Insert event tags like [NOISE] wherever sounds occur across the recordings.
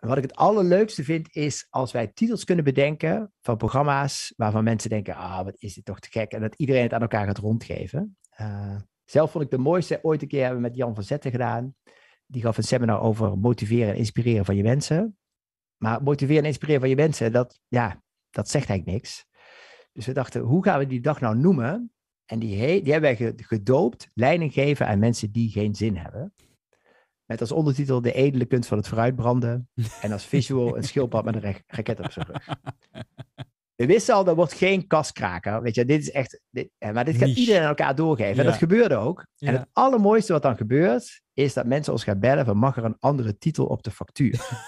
wat ik het allerleukste vind, is als wij titels kunnen bedenken van programma's waarvan mensen denken, ah, wat is dit toch te gek? En dat iedereen het aan elkaar gaat rondgeven. Eh, zelf vond ik de mooiste ooit een keer hebben we met Jan van Zetten gedaan. Die gaf een seminar over motiveren en inspireren van je mensen. Maar motiveren en inspireren van je mensen, dat, ja, dat zegt eigenlijk niks. Dus we dachten, hoe gaan we die dag nou noemen? En die, die hebben wij gedoopt, leiding geven aan mensen die geen zin hebben. Met als ondertitel De edele kunst van het vooruitbranden. [LAUGHS] En als visual een schildpad met een raket op zijn rug. We wisten al, dat wordt geen kaskraker. Weet je, dit is echt. maar dit gaat iedereen elkaar doorgeven. En dat gebeurde ook. En het allermooiste wat dan gebeurt, is dat mensen ons gaan bellen van mag er een andere titel op de factuur? [LAUGHS]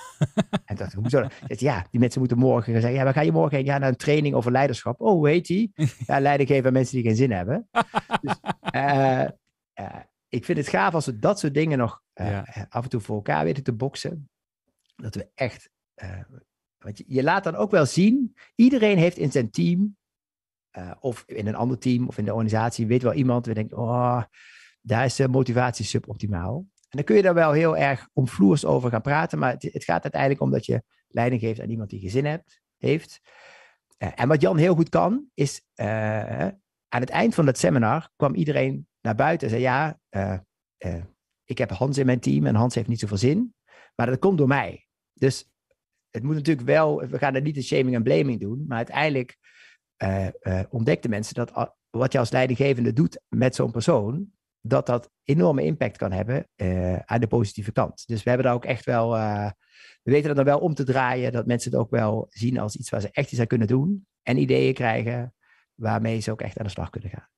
en dat ik, hoezo? ja, die mensen moeten morgen zeggen, ja, gaan je morgen heen? naar een training over leiderschap. Oh, hoe heet [LAUGHS] Ja, leiding geven aan mensen die geen zin hebben. Dus, eh, eh, ik vind het gaaf als we dat soort dingen nog eh, ja. Eh, af en toe voor elkaar weten te boksen. Dat we echt. Eh, want je, je laat dan ook wel zien, iedereen heeft in zijn team of in een ander team of in de organisatie weet wel iemand we denkt, oh, daar is de motivatie suboptimaal. En dan kun je daar wel heel erg omvloers over gaan praten, maar het, het, gaat uiteindelijk om dat je leiding geeft aan iemand die gezin hebt, heeft. en wat Jan heel goed kan, is aan het eind van dat seminar kwam iedereen naar buiten en zei, ja, ik heb Hans in mijn team en Hans heeft niet zoveel zin. Maar dat komt door mij. Dus het moet natuurlijk wel, we gaan er niet de shaming en blaming doen. Maar uiteindelijk uh, ontdekten mensen dat wat je als leidinggevende doet met zo'n persoon, dat dat enorme impact kan hebben eh, aan de positieve kant. Dus we hebben daar ook echt wel, we weten dat dan wel om te draaien, dat mensen het ook wel zien als iets waar ze echt iets aan kunnen doen en ideeën krijgen waarmee ze ook echt aan de slag kunnen gaan.